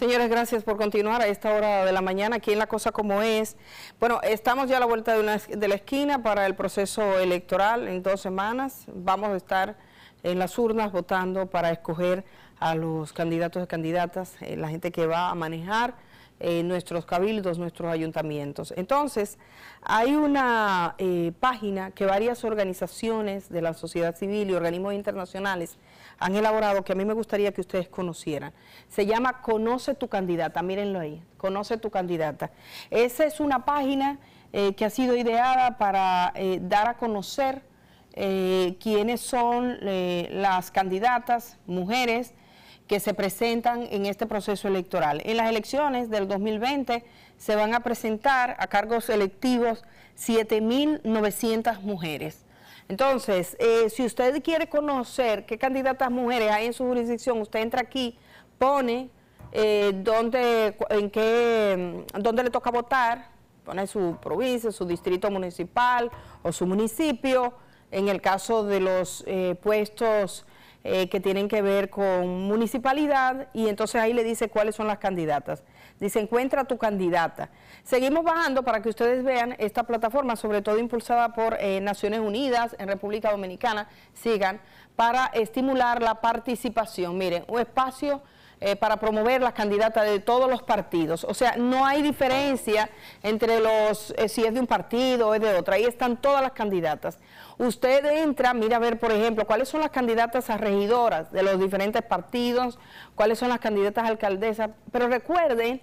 Señores, gracias por continuar a esta hora de la mañana aquí en La Cosa Como Es. Bueno, estamos ya a la vuelta de, una, de la esquina para el proceso electoral en dos semanas. Vamos a estar en las urnas votando para escoger a los candidatos y candidatas, eh, la gente que va a manejar eh, nuestros cabildos, nuestros ayuntamientos. Entonces, hay una eh, página que varias organizaciones de la sociedad civil y organismos internacionales han elaborado que a mí me gustaría que ustedes conocieran. Se llama Conoce tu candidata, mírenlo ahí, Conoce tu candidata. Esa es una página eh, que ha sido ideada para dar a conocer quiénes son las candidatas, mujeres, que se presentan en este proceso electoral. En las elecciones del 2020 se van a presentar a cargos electivos 7.900 mujeres. Entonces, eh, si usted quiere conocer qué candidatas mujeres hay en su jurisdicción, usted entra aquí, pone eh, dónde, en qué, mm, dónde le toca votar, pone su provincia, su distrito municipal o su municipio, en el caso de los eh, puestos eh, que tienen que ver con municipalidad y entonces ahí le dice cuáles son las candidatas. Dice, encuentra tu candidata. Seguimos bajando para que ustedes vean esta plataforma, sobre todo impulsada por eh, Naciones Unidas en República Dominicana, sigan, para estimular la participación. Miren, un espacio eh, para promover las candidatas de todos los partidos. O sea, no hay diferencia entre los, eh, si es de un partido o es de otro. Ahí están todas las candidatas. Usted entra, mira a ver, por ejemplo, cuáles son las candidatas a regidoras de los diferentes partidos, cuáles son las candidatas a alcaldesas. Pero recuerden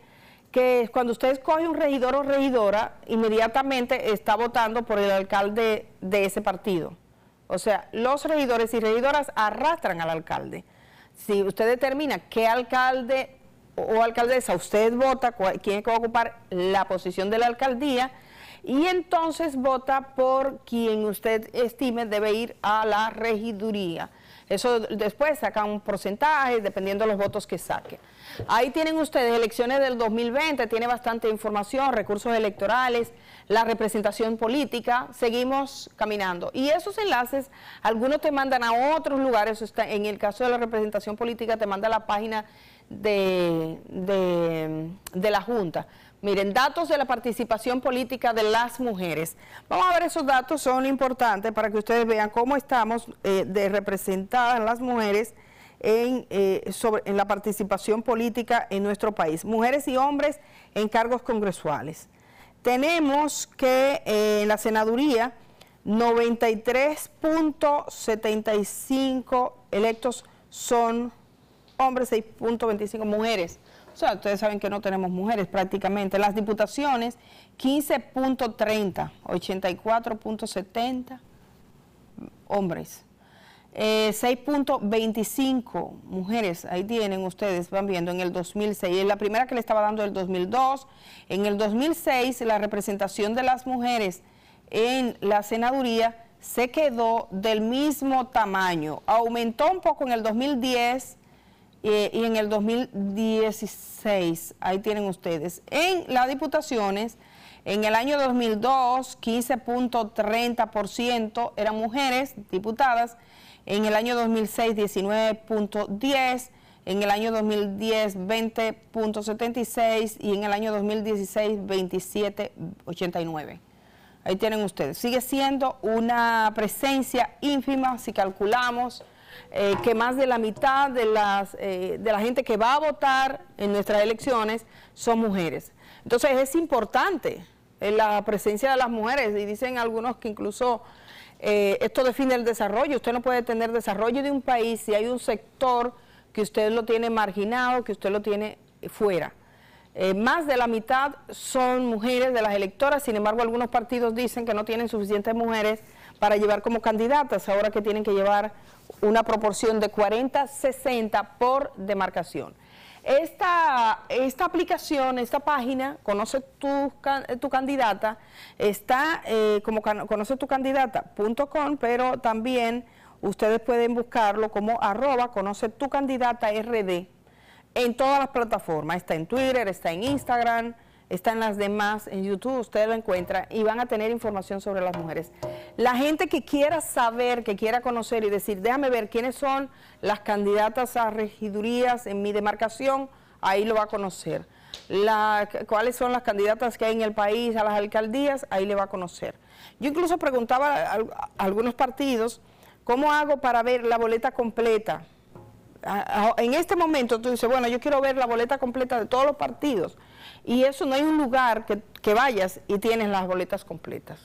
que cuando usted escoge un regidor o regidora, inmediatamente está votando por el alcalde de ese partido. O sea, los regidores y regidoras arrastran al alcalde si usted determina qué alcalde o alcaldesa usted vota, cuál, quién va a ocupar la posición de la alcaldía, y entonces vota por quien usted estime debe ir a la regiduría. Eso después saca un porcentaje dependiendo de los votos que saque. Ahí tienen ustedes elecciones del 2020, tiene bastante información, recursos electorales, la representación política. Seguimos caminando. Y esos enlaces, algunos te mandan a otros lugares. en el caso de la representación política, te manda a la página de la Junta. Miren, datos de la participación política de las mujeres. Vamos a ver esos datos, son importantes para que ustedes vean cómo estamos eh, representadas las mujeres eh, en, la participación política en nuestro país. Mujeres y hombres en cargos congresuales. Tenemos que eh, en la senaduría 93.75 electos son hombres, 6.25 mujeres. O sea, ustedes saben que no tenemos mujeres prácticamente. Las diputaciones, 15.30, 84.70 hombres. 6.25 eh, mujeres, ahí tienen ustedes, van viendo, en el 2006. Es la primera que le estaba dando el 2002. En el 2006 la representación de las mujeres en la senaduría se quedó del mismo tamaño. Aumentó un poco en el 2010 y en el 2016, ahí tienen ustedes. En las diputaciones, en el año 2002, 15.30% eran mujeres diputadas, en el año 2006, 19.10%, en el año 2010 20.76 y en el año 2016 27.89. Ahí tienen ustedes. Sigue siendo una presencia ínfima si calculamos eh, que más de la mitad de, las, eh, de la gente que va a votar en nuestras elecciones son mujeres. Entonces es importante eh, la presencia de las mujeres y dicen algunos que incluso esto define el desarrollo. Usted no puede tener desarrollo de un país si hay un sector que usted lo tiene marginado, que usted lo tiene fuera. Eh, más de la mitad son mujeres de las electoras, sin embargo algunos partidos dicen que no tienen suficientes mujeres para llevar como candidatas, ahora que tienen que llevar una proporción de 40-60 por demarcación. Esta, esta, aplicación, esta página, Conoce tu, candidata, está eh, como conoce tu candidata.com, pero también ustedes pueden buscarlo como arroba conoce tu candidata RD en todas las plataformas. Está en Twitter, está en Instagram, está en las demás, en YouTube ustedes lo encuentran y van a tener información sobre las mujeres. La gente que quiera saber, que quiera conocer y decir, déjame ver quiénes son las candidatas a regidurías en mi demarcación, ahí lo va a conocer. cuáles son las candidatas que hay en el país a las alcaldías, ahí le va a conocer. Yo incluso preguntaba a algunos partidos, ¿cómo hago para ver la boleta completa? en este momento tú dices, bueno, yo quiero ver la boleta completa de todos los partidos. Y eso no hay un lugar que, que vayas y tienes las boletas completas.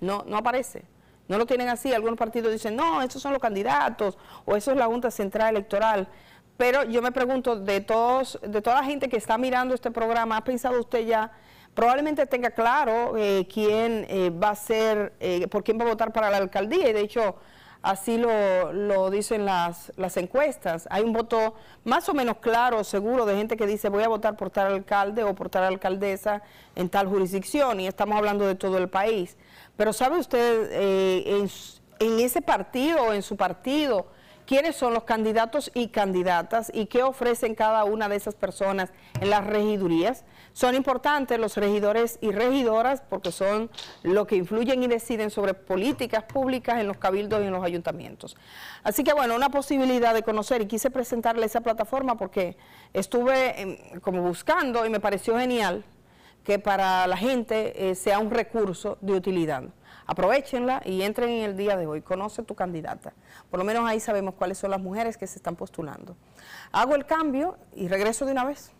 No, no aparece. No lo tienen así. Algunos partidos dicen, no, esos son los candidatos o eso es la Junta Central Electoral. Pero yo me pregunto, de, todos, de toda la gente que está mirando este programa, ¿ha pensado usted ya? Probablemente tenga claro eh, quién eh, va a ser, eh, por quién va a votar para la alcaldía. Y de hecho, así lo, lo dicen las, las, encuestas. Hay un voto más o menos claro, seguro, de gente que dice voy a votar por tal alcalde o por tal alcaldesa en tal jurisdicción, y estamos hablando de todo el país. Pero ¿sabe usted eh, en, en, ese partido o en su partido? quiénes son los candidatos y candidatas y qué ofrecen cada una de esas personas en las regidurías. Son importantes los regidores y regidoras porque son los que influyen y deciden sobre políticas públicas en los cabildos y en los ayuntamientos. Así que bueno, una posibilidad de conocer y quise presentarle esa plataforma porque estuve em, como buscando y me pareció genial que para la gente eh, sea un recurso de utilidad. Aprovechenla y entren en el día de hoy. Conoce tu candidata. Por lo menos ahí sabemos cuáles son las mujeres que se están postulando. Hago el cambio y regreso de una vez.